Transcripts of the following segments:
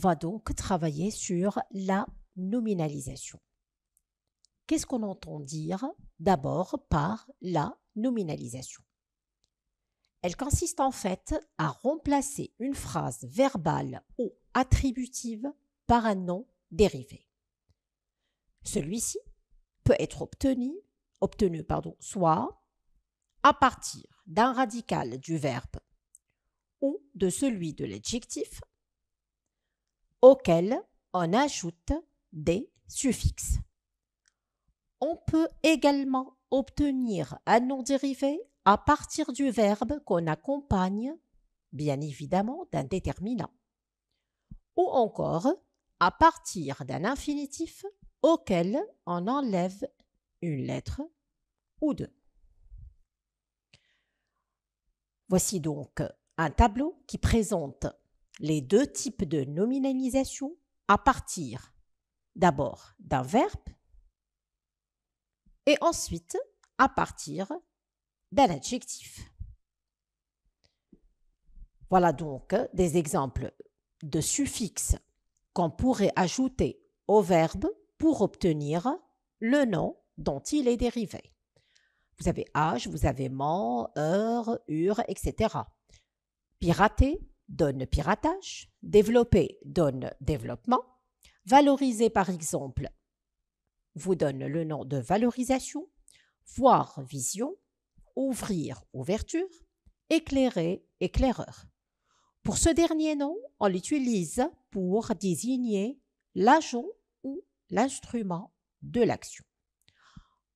va donc travailler sur la nominalisation. Qu'est-ce qu'on entend dire d'abord par la nominalisation Elle consiste en fait à remplacer une phrase verbale ou attributive par un nom dérivé. Celui-ci peut être obtenu, obtenu pardon, soit à partir d'un radical du verbe ou de celui de l'adjectif auquel on ajoute des suffixes. On peut également obtenir un nom dérivé à partir du verbe qu'on accompagne, bien évidemment, d'un déterminant. Ou encore à partir d'un infinitif auquel on enlève une lettre ou deux. Voici donc un tableau qui présente les deux types de nominalisation à partir d'abord d'un verbe et ensuite à partir d'un adjectif. Voilà donc des exemples de suffixes qu'on pourrait ajouter au verbe pour obtenir le nom dont il est dérivé. Vous avez âge, vous avez ment, heure, ur, etc. Pirater, donne piratage, développer donne développement, valoriser par exemple vous donne le nom de valorisation, voir vision, ouvrir ouverture, éclairer éclaireur. Pour ce dernier nom, on l'utilise pour désigner l'agent ou l'instrument de l'action.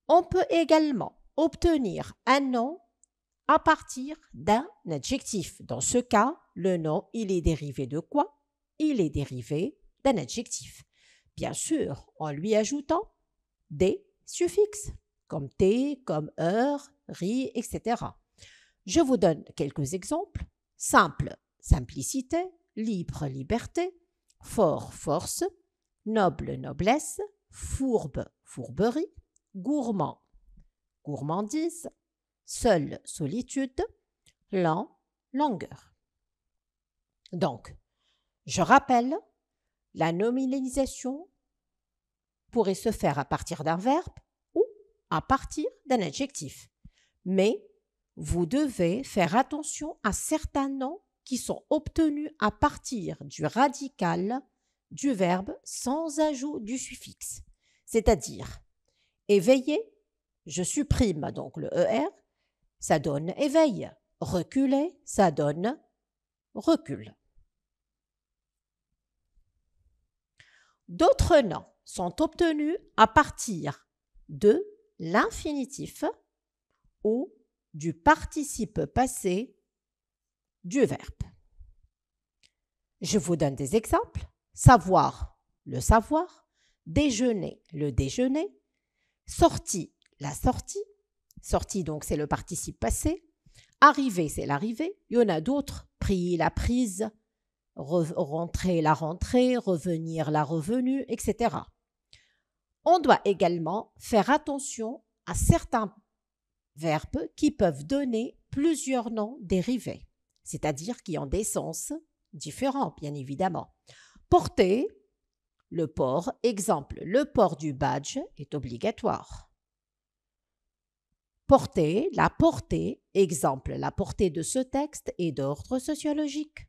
On peut également obtenir un nom à partir d'un adjectif. Dans ce cas, le nom, il est dérivé de quoi Il est dérivé d'un adjectif. Bien sûr, en lui ajoutant des suffixes, comme t », comme eur, ri », etc. Je vous donne quelques exemples. Simple, simplicité, libre, liberté, fort, force, noble, noblesse, fourbe, fourberie, gourmand, gourmandise, seule solitude, lent, longueur. Donc, je rappelle, la nominalisation pourrait se faire à partir d'un verbe ou à partir d'un adjectif. Mais vous devez faire attention à certains noms qui sont obtenus à partir du radical du verbe sans ajout du suffixe. C'est-à-dire, éveiller, je supprime donc le ER, ça donne éveil. Reculer, ça donne recul. D'autres noms sont obtenus à partir de l'infinitif ou du participe passé du verbe. Je vous donne des exemples. Savoir, le savoir. Déjeuner, le déjeuner. Sortie, la sortie. Sortie, donc, c'est le participe passé. Arrivé, c'est l'arrivée. Il y en a d'autres. Pris, la prise. Rentrer, la rentrée. Revenir, la revenue, etc. On doit également faire attention à certains verbes qui peuvent donner plusieurs noms dérivés, c'est-à-dire qui ont des sens différents, bien évidemment. Porter, le port, exemple, le port du badge est obligatoire. Porter, la portée, exemple, la portée de ce texte est d'ordre sociologique.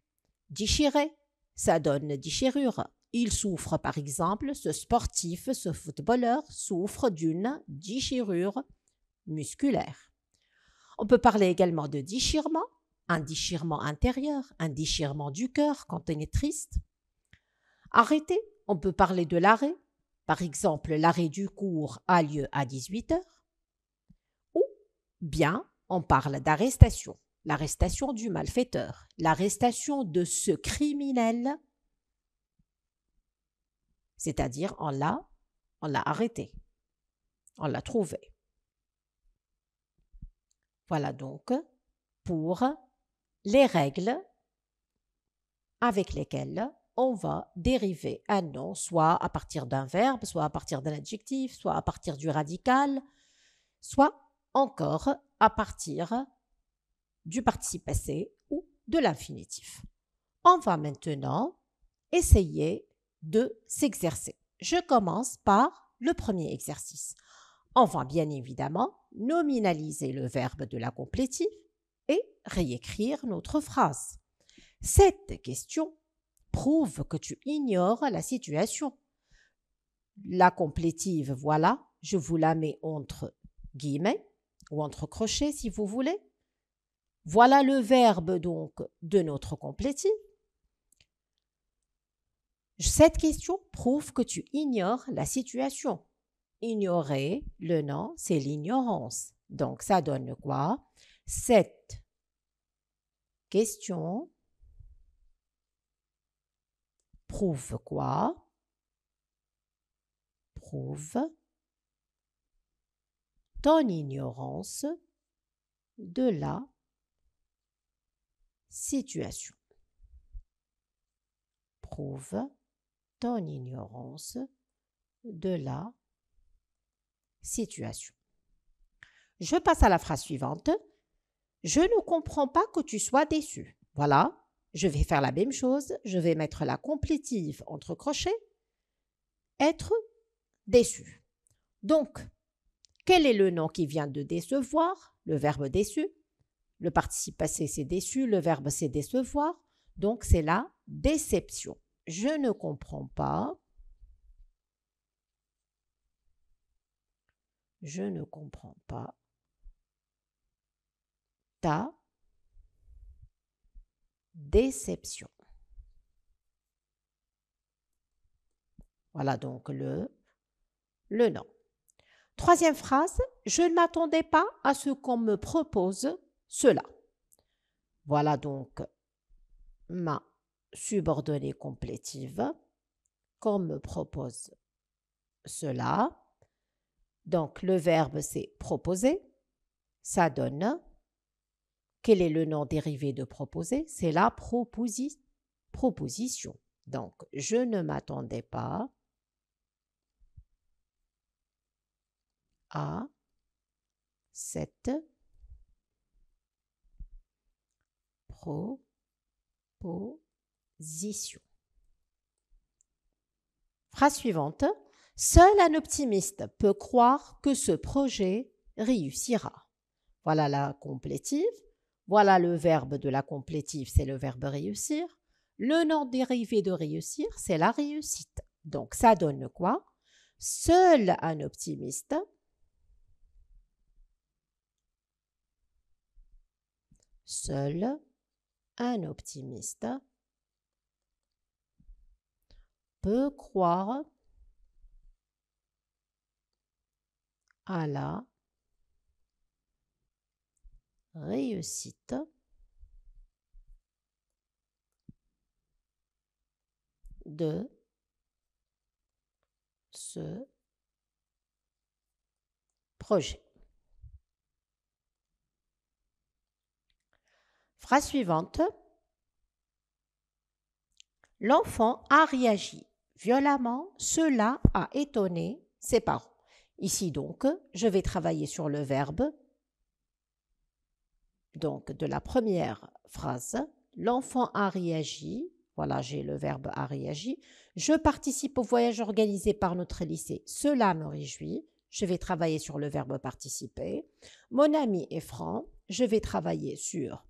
Dichiré, ça donne déchirure. Il souffre, par exemple, ce sportif, ce footballeur souffre d'une déchirure musculaire. On peut parler également de déchirement, un déchirement intérieur, un déchirement du cœur quand on est triste. Arrêter, on peut parler de l'arrêt. Par exemple, l'arrêt du cours a lieu à 18 heures bien, on parle d'arrestation, l'arrestation du malfaiteur, l'arrestation de ce criminel, c'est-à-dire on l'a, on l'a arrêté, on l'a trouvé. Voilà donc pour les règles avec lesquelles on va dériver un nom, soit à partir d'un verbe, soit à partir d'un adjectif, soit à partir du radical, soit encore à partir du participe passé ou de l'infinitif. On va maintenant essayer de s'exercer. Je commence par le premier exercice. On va bien évidemment nominaliser le verbe de la complétive et réécrire notre phrase. Cette question prouve que tu ignores la situation. La complétive, voilà, je vous la mets entre guillemets, ou entre crochets si vous voulez. Voilà le verbe donc de notre complétif. Cette question prouve que tu ignores la situation. Ignorer le nom, c'est l'ignorance. Donc ça donne quoi Cette question prouve quoi Prouve ton ignorance de la situation. Prouve ton ignorance de la situation. Je passe à la phrase suivante. Je ne comprends pas que tu sois déçu. Voilà, je vais faire la même chose. Je vais mettre la complétive entre crochets. Être déçu. Donc, quel est le nom qui vient de décevoir Le verbe déçu. Le participe passé, c'est déçu. Le verbe, c'est décevoir. Donc, c'est la déception. Je ne comprends pas. Je ne comprends pas. Ta déception. Voilà donc le, le nom. Troisième phrase, je ne m'attendais pas à ce qu'on me propose cela. Voilà donc ma subordonnée complétive. Qu'on me propose cela. Donc le verbe c'est proposer. Ça donne. Quel est le nom dérivé de proposer C'est la proposition. Donc je ne m'attendais pas à 7 proposition. Phrase suivante. Seul un optimiste peut croire que ce projet réussira. Voilà la complétive. Voilà le verbe de la complétive, c'est le verbe réussir. Le nom dérivé de réussir, c'est la réussite. Donc ça donne quoi Seul un optimiste seul un optimiste peut croire à la réussite de ce projet. Phrase suivante. L'enfant a réagi violemment, cela a étonné ses parents. Ici donc, je vais travailler sur le verbe. Donc de la première phrase, l'enfant a réagi. Voilà, j'ai le verbe a réagi. Je participe au voyage organisé par notre lycée. Cela me réjouit. Je vais travailler sur le verbe participer. Mon ami est franc. Je vais travailler sur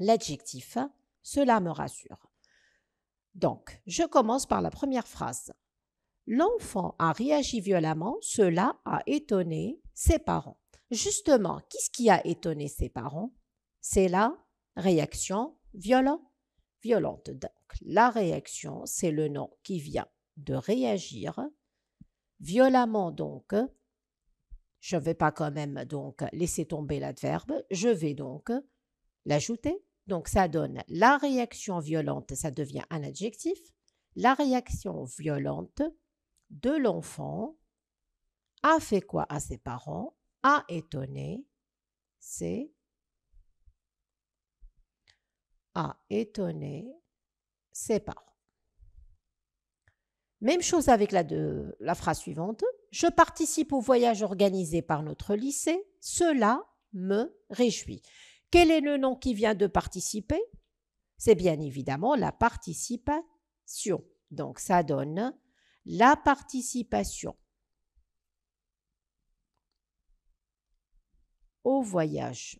l'adjectif. Cela me rassure. Donc, je commence par la première phrase. L'enfant a réagi violemment, cela a étonné ses parents. Justement, qu'est-ce qui a étonné ses parents C'est la réaction violente. Violente. Donc, la réaction, c'est le nom qui vient de réagir violemment. Donc, je ne vais pas quand même donc laisser tomber l'adverbe. Je vais donc l'ajouter donc ça donne la réaction violente, ça devient un adjectif, la réaction violente de l'enfant a fait quoi à ses parents A étonné, c'est a étonné ses parents. Même chose avec la, la phrase suivante. Je participe au voyage organisé par notre lycée. Cela me réjouit. Quel est le nom qui vient de participer C'est bien évidemment la participation. Donc ça donne la participation au voyage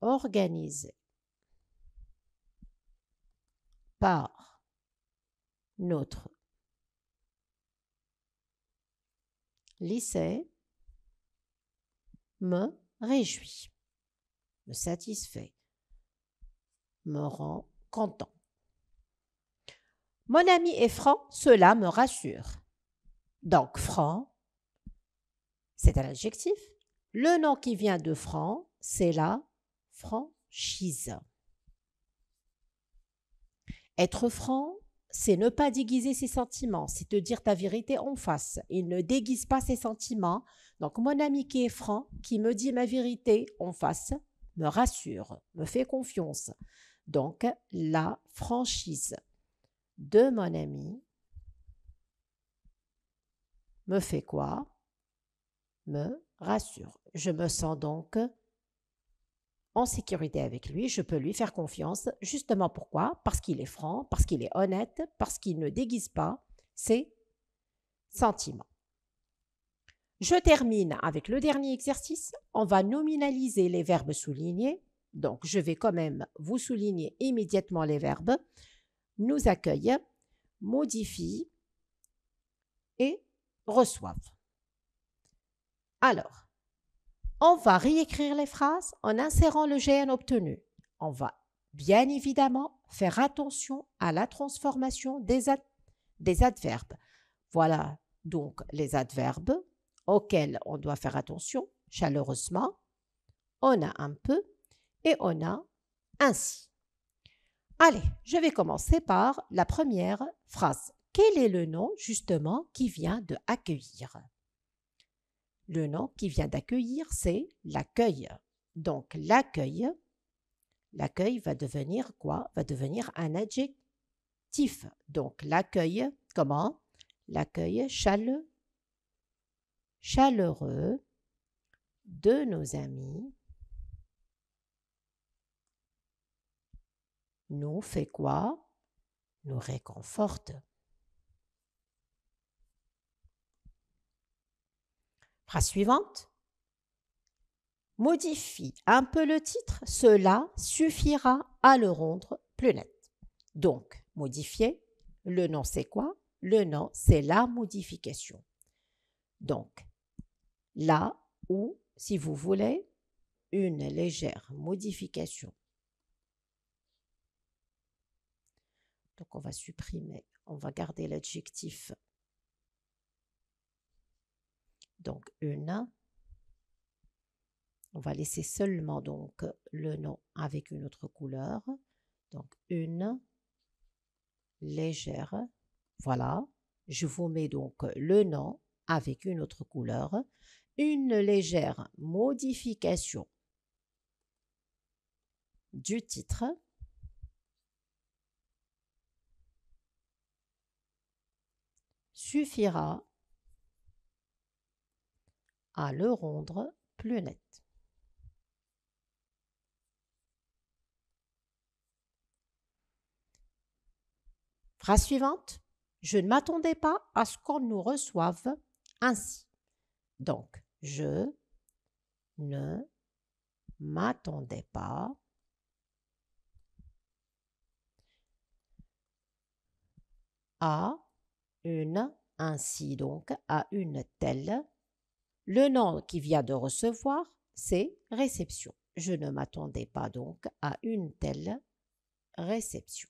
organisé par notre lycée me réjouit, me satisfait, me rend content. Mon ami est franc, cela me rassure. Donc franc, c'est un adjectif. Le nom qui vient de franc, c'est la franchise. Être franc, c'est ne pas déguiser ses sentiments, c'est te dire ta vérité en face. Il ne déguise pas ses sentiments. Donc mon ami qui est franc, qui me dit ma vérité en face, me rassure, me fait confiance. Donc la franchise de mon ami me fait quoi Me rassure. Je me sens donc en sécurité avec lui, je peux lui faire confiance. Justement pourquoi Parce qu'il est franc, parce qu'il est honnête, parce qu'il ne déguise pas ses sentiments. Je termine avec le dernier exercice. On va nominaliser les verbes soulignés. Donc, je vais quand même vous souligner immédiatement les verbes. Nous accueillent, modifie et reçoivent. Alors, on va réécrire les phrases en insérant le GN obtenu. On va bien évidemment faire attention à la transformation des, des adverbes. Voilà donc les adverbes auxquels on doit faire attention. Chaleureusement, on a un peu et on a ainsi. Allez, je vais commencer par la première phrase. Quel est le nom justement qui vient de accueillir le nom qui vient d'accueillir, c'est l'accueil. Donc l'accueil, l'accueil va devenir quoi Va devenir un adjectif. Donc l'accueil, comment L'accueil chaleux. chaleureux de nos amis nous fait quoi Nous réconforte. suivante. Modifie un peu le titre, cela suffira à le rendre plus net. Donc, modifier, le nom c'est quoi Le nom c'est la modification. Donc, là ou, si vous voulez, une légère modification. Donc, on va supprimer, on va garder l'adjectif donc une. On va laisser seulement donc le nom avec une autre couleur. Donc une légère. Voilà. Je vous mets donc le nom avec une autre couleur. Une légère modification du titre. Suffira à le rendre plus net. Phrase suivante. Je ne m'attendais pas à ce qu'on nous reçoive ainsi. Donc, je ne m'attendais pas à une, ainsi donc, à une telle le nom qui vient de recevoir, c'est réception. Je ne m'attendais pas donc à une telle réception.